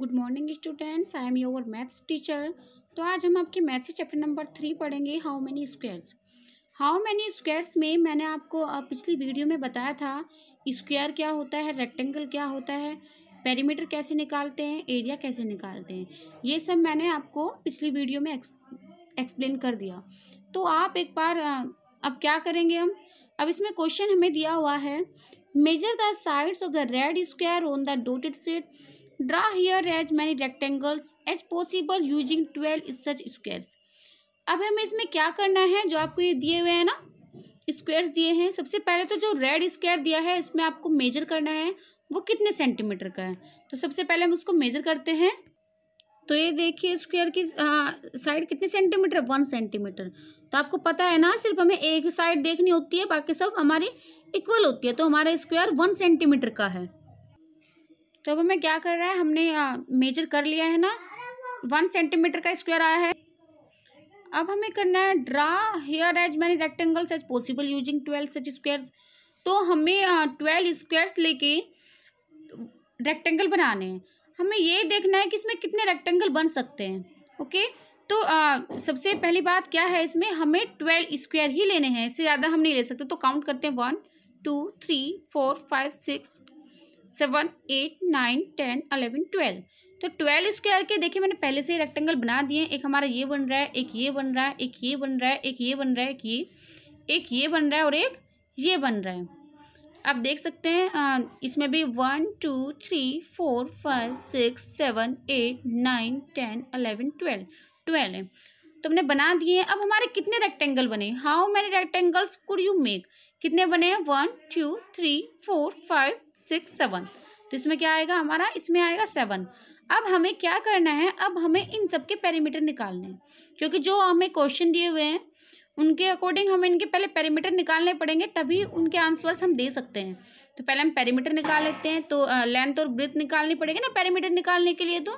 Good morning students I am your maths teacher तो आज हम आपके मैथ्स के चैप्टर नंबर थ्री पढ़ेंगे how many squares how many squares में मैंने आपको पिछली वीडियो में बताया था स्क्वेयर क्या होता है रेक्टेंगल क्या होता है पेरीमीटर कैसे निकालते हैं एरिया कैसे निकालते हैं ये सब मैंने आपको पिछली वीडियो में एक्सप्लेन कर दिया तो आप एक बार अब क्या करेंगे हम अब इसमें क्वेश्चन हमें दिया हुआ है measure the sides of the red square on the dotted sheet draw here as many rectangles as possible using twelve such squares अब हमें इसमें क्या करना है जो आपको ये दिए हुए हैं ना स्क्वेयर्स दिए हैं सबसे पहले तो जो रेड स्क्वायर दिया है इसमें आपको मेजर करना है वो कितने सेंटीमीटर का है तो सबसे पहले हम उसको मेजर करते हैं तो ये देखिए स्क्वायर की साइड कितने सेंटीमीटर वन सेंटीमीटर तो आपको पता है ना सिर्फ हमें एक साइड देखनी होती है बाकी सब हमारी इक्वल होती है तो हमारा स्क्वायर वन सेंटीमीटर का है तो अब हमें क्या कर रहा है हमने आ, मेजर कर लिया है ना वन सेंटीमीटर का स्क्वायर आया है अब हमें करना है draw here as many rectangles as possible using twelve such squares तो हमें ट्वेल्व स्क्वायर्स लेके रेक्टेंगल बनाने हैं हमें ये देखना है कि इसमें कितने रेक्टेंगल बन सकते हैं ओके तो आ, सबसे पहली बात क्या है इसमें हमें ट्वेल्व स्क्वायर ही लेने हैं इससे ज़्यादा हम नहीं ले सकते तो काउंट करते हैं one two three four five six seven eight nine ten eleven twelve तो ट्वेल्व स्क्वायर के देखिए मैंने पहले से ही रेक्टेंगल बना दिए एक हमारा ये बन रहा है एक ये बन रहा है एक ये बन रहा है एक ये बन रहा है एक ये एक ये बन रहा है और एक ये बन रहा है आप देख सकते हैं इसमें भी one two three four five six seven eight nine ten eleven twelve twelve है तो हमने बना दिए अब हमारे कितने रेक्टेंगल बने how many rectangles could you make कितने बने हैं one two three four five six seven तो इसमें क्या आएगा हमारा इसमें आएगा सेवन अब हमें क्या करना है अब हमें इन सब के पैरामीटर निकालने हैं क्योंकि जो हमें क्वेश्चन दिए हुए हैं उनके अकॉर्डिंग हमें इनके पहले पैरामीटर निकालने पड़ेंगे तभी उनके आंसर्स हम दे सकते हैं तो पहले हम पैरामीटर निकाल लेते हैं तो लेंथ और ब्रेथ निकालनी पड़ेगी ना पैरामीटर निकालने के लिए तो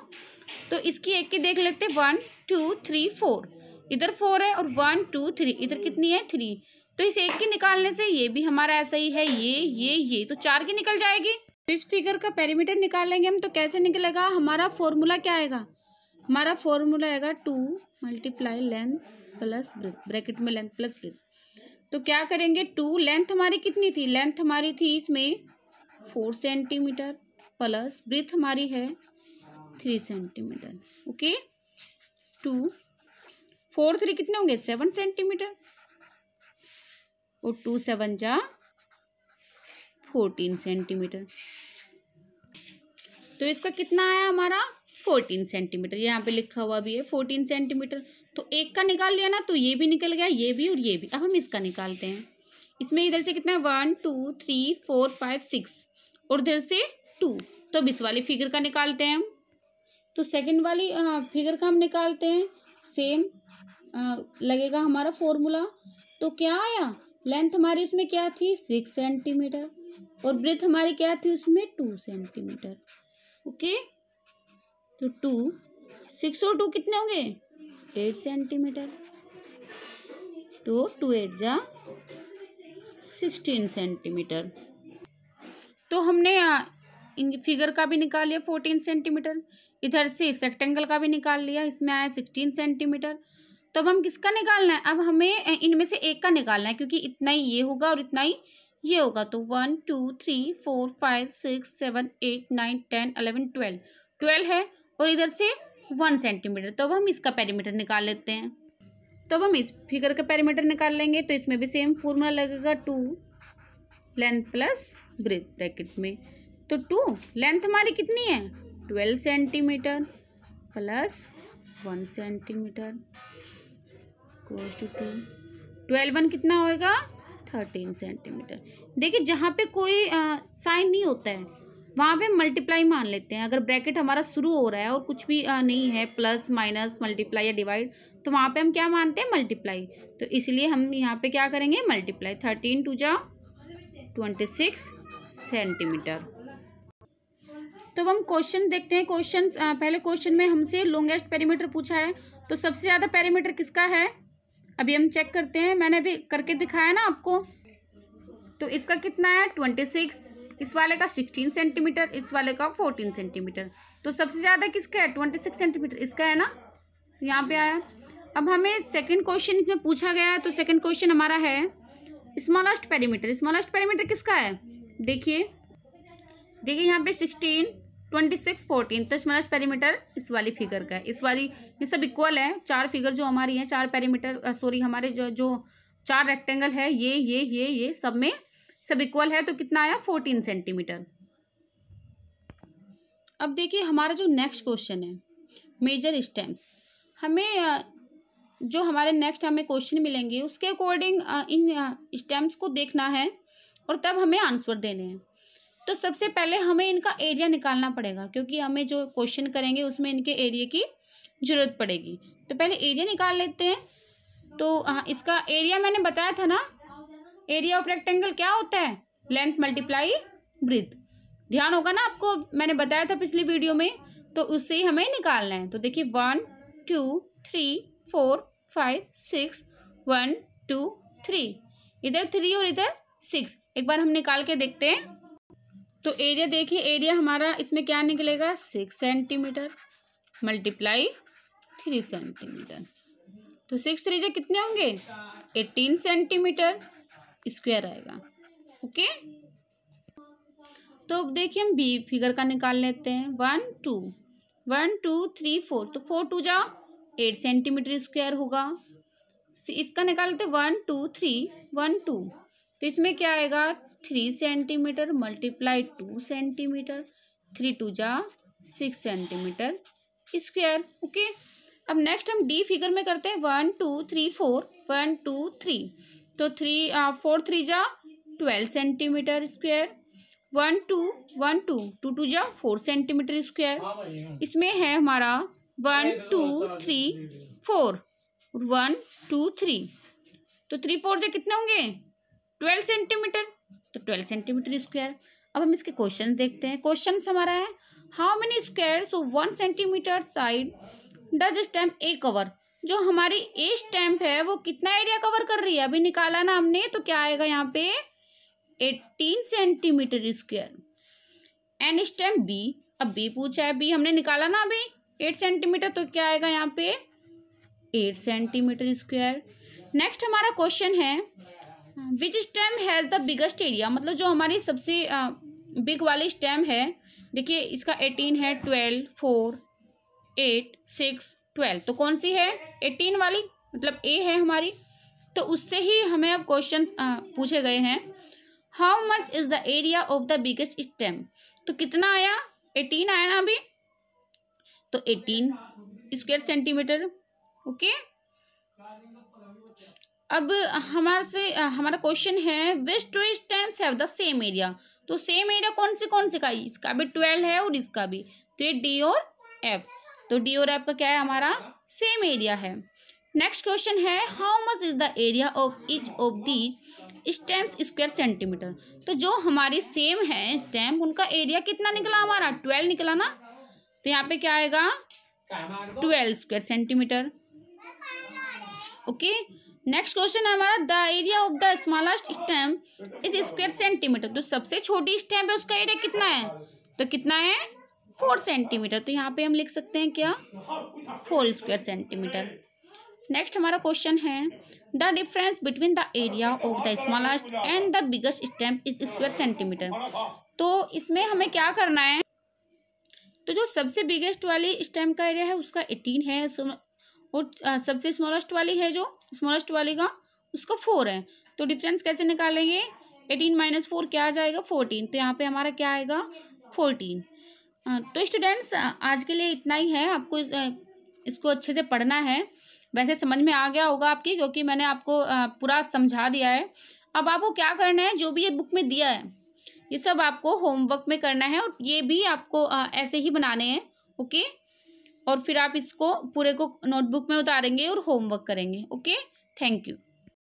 तो इसकी एक की देख लेते हैं वन टू थ्री फोर इधर फोर है और वन टू थ्री इधर कितनी है थ्री तो इस एक की निकालने से ये भी हमारा ऐसा ही है ये ये ये तो चार की निकल जाएगी तो इस फिगर का पेरीमीटर निकालेंगे हम तो कैसे निकलेगा हमारा फॉर्मूला क्या आएगा हमारा फॉर्मूला आएगा two multiply length plus bracket में लेंथ प्लस ब्रिथ तो क्या करेंगे टू लेंथ हमारी कितनी थी लेंथ हमारी थी इसमें फोर सेंटीमीटर प्लस ब्रिथ हमारी है three centimetre okay two four three कितने होंगे सेवन सेंटीमीटर और टू सेवन जा फोर्टीन सेंटीमीटर तो इसका कितना आया हमारा फोर्टीन सेंटीमीटर यहाँ पे लिखा हुआ भी है फोर्टीन सेंटीमीटर तो एक का निकाल लिया ना तो ये भी निकल गया ये भी और ये भी अब हम इसका निकालते हैं इसमें इधर से कितना है one two three four five six और इधर से टू तो अब इस वाली फिगर का निकालते हैं हम तो सेकंड वाली आ, फिगर का हम निकालते हैं सेम लगेगा हमारा फॉर्मूला तो क्या आया लेंथ हमारी उसमें क्या थी सिक्स सेंटीमीटर और ब्रेथ हमारी क्या थी उसमें टू सेंटीमीटर ओके तो टू सिक्स और टू कितने होंगे एट सेंटीमीटर तो टू एट जा सिक्सटीन सेंटीमीटर तो हमने इन फिगर का भी निकाल लिया फोर्टीन सेंटीमीटर इधर से इस रेक्टेंगल का भी निकाल लिया इसमें आया सिक्सटीन सेंटीमीटर तो अब हम किसका निकालना है अब हमें इनमें से एक का निकालना है क्योंकि इतना ही ये होगा और इतना ही ये होगा तो one two three four five six seven eight nine ten eleven twelve twelve है और इधर से वन सेंटीमीटर तो अब हम इसका पैरीमीटर निकाल लेते हैं तो अब हम इस फिगर का पैरीमीटर निकाल लेंगे तो इसमें भी सेम फॉर्मूला लगेगा two length plus breadth bracket में तो टू लेंथ हमारी कितनी है twelve centimetre plus one centimetre equals to two twelve one कितना होएगा थर्टीन सेंटीमीटर देखिए जहाँ पे कोई साइन नहीं होता है वहाँ पे मल्टीप्लाई मान लेते हैं अगर ब्रैकेट हमारा शुरू हो रहा है और कुछ भी आ, नहीं है प्लस माइनस मल्टीप्लाई या डिवाइड तो वहाँ पे हम क्या मानते हैं मल्टीप्लाई तो इसलिए हम यहाँ पे क्या करेंगे मल्टीप्लाई थर्टीन टू जा ट्वेंटी सिक्स सेंटीमीटर तो हम क्वेश्चन देखते हैं क्वेश्चन पहले क्वेश्चन में हमसे लॉन्गेस्ट पेरीमीटर पूछा है तो सबसे ज़्यादा पेरीमीटर किसका है अभी हम चेक करते हैं मैंने अभी करके दिखाया ना आपको तो इसका कितना है ट्वेंटी सिक्स इस वाले का सिक्सटीन सेंटीमीटर इस वाले का फोर्टीन सेंटीमीटर तो सबसे ज़्यादा किसका है ट्वेंटी सिक्स सेंटीमीटर इसका है ना यहाँ पे आया अब हमें सेकंड क्वेश्चन इसमें पूछा गया है तो सेकंड क्वेश्चन हमारा है स्मॉलेस्ट पेरीमीटर स्मॉलेस्ट पेरीमीटर किसका है देखिए देखिए यहाँ पे सिक्सटीन ट्वेंटी सिक्स फोर्टीन टच पेरीमीटर इस वाली फिगर का है इस वाली ये सब इक्वल है चार फिगर जो हमारी है चार पेरीमीटर सॉरी हमारे जो जो चार रेक्टेंगल है ये ये ये ये सब में सब इक्वल है तो कितना आया फोर्टीन सेंटीमीटर अब देखिए हमारा जो नेक्स्ट क्वेश्चन है मेजर स्टेम्स हमें जो हमारे नेक्स्ट हमें क्वेश्चन मिलेंगे उसके अकॉर्डिंग इन स्टेम्स को देखना है और तब हमें आंसर देने हैं तो सबसे पहले हमें इनका एरिया निकालना पड़ेगा क्योंकि हमें जो क्वेश्चन करेंगे उसमें इनके एरिया की ज़रूरत पड़ेगी तो पहले एरिया निकाल लेते हैं तो हाँ इसका एरिया मैंने बताया था ना एरिया ऑफ रेक्टेंगल क्या होता है लेंथ मल्टीप्लाई ब्रिथ ध्यान होगा ना आपको मैंने बताया था पिछली वीडियो में तो उससे ही हमें निकालना है तो देखिए one two three four five six one two three इधर थ्री और इधर सिक्स एक बार हम निकाल के देखते हैं तो एरिया देखिए एरिया हमारा इसमें क्या निकलेगा six centimetre multiply three centimetre तो सिक्स थ्री जो कितने होंगे एटीन सेंटीमीटर स्क्वायर आएगा ओके तो अब देखिए हम बी फिगर का निकाल लेते हैं one two one two three four तो फोर टू जाओ एट सेंटीमीटर स्क्वायर होगा इसका निकालते one two three one two तो इसमें क्या आएगा three centimetre multiply two centimetre three two जा सिक्स सेंटीमीटर स्क्वायर ओके अब नेक्स्ट हम डी फिगर में करते हैं one two three four one two three तो थ्री फोर थ्री जा twelve centimetre square one two one two two to जा four centimetre square हाँ हाँ। इसमें है हमारा one two three four one two three तो थ्री फोर जा कितने होंगे ट्वेल्व सेंटीमीटर तो ट्वेल्व सेंटीमीटर स्क्वायर अब हम इसके क्वेश्चन देखते हैं क्वेश्चन हमारा है how many square so one centimetre side does stamp A cover जो हमारी ए स्टैम्प है वो कितना एरिया कवर कर रही है अभी निकाला ना हमने तो क्या आएगा यहाँ पे eighteen centimetre square and stamp B अब बी पूछा है बी हमने निकाला ना अभी एट सेंटीमीटर तो क्या आएगा यहाँ पे एट सेंटीमीटर स्क्वायर नेक्स्ट हमारा क्वेश्चन है which stamp has the biggest area मतलब जो हमारी सबसे बिग वाली स्टैम है देखिए इसका एटीन है twelve four eight six twelve तो कौन सी है एटीन वाली मतलब ए है हमारी तो उससे ही हमें अब क्वेश्चन पूछे गए हैं how much is the area of the biggest stamp तो कितना आया एटीन आया ना अभी तो एटीन स्क्वेयर सेंटीमीटर ओके अब हमारे से हमारा क्वेश्चन है which two stamps have the same area तो सेम एरिया कौन से कौन से का इसका भी ट्वेल्व है और इसका भी तो ये डी और एफ तो डी और एफ का क्या है हमारा सेम एरिया है नेक्स्ट क्वेश्चन है how much is the area of each of these stamp square centimetre तो जो हमारी सेम है स्टैम्प उनका एरिया कितना निकला हमारा ट्वेल्व निकला ना तो यहाँ पे क्या आएगा twelve square centimetre okay okay? Next question है हमारा the area of the smallest stamp is square centimetre तो सबसे छोटी स्टैम्प है उसका एरिया कितना है तो कितना है फोर सेंटीमीटर तो यहाँ पे हम लिख सकते हैं क्या फोर स्क्वायर सेंटीमीटर नेक्स्ट हमारा क्वेश्चन है the difference between the area of the smallest and the biggest stamp is square centimetre तो इसमें हमें क्या करना है तो जो सबसे बिगेस्ट वाली स्टैम्प का एरिया है उसका एटीन है और सबसे स्मॉलेस्ट वाली है जो स्मॉलेस्ट वाली का उसका फोर है तो डिफरेंस कैसे निकालेंगे एटीन माइनस फोर क्या आ जाएगा फोर्टीन तो यहाँ पे हमारा क्या आएगा फोर्टीन तो स्टूडेंट्स आज के लिए इतना ही है आपको इस, इसको अच्छे से पढ़ना है वैसे समझ में आ गया होगा आपकी क्योंकि मैंने आपको पूरा समझा दिया है अब आपको क्या करना है जो भी ये बुक में दिया है ये सब आपको होमवर्क में करना है और ये भी आपको ऐसे ही बनाने हैं ओके और फिर आप इसको पूरे को नोटबुक में उतारेंगे और होमवर्क करेंगे ओके थैंक यू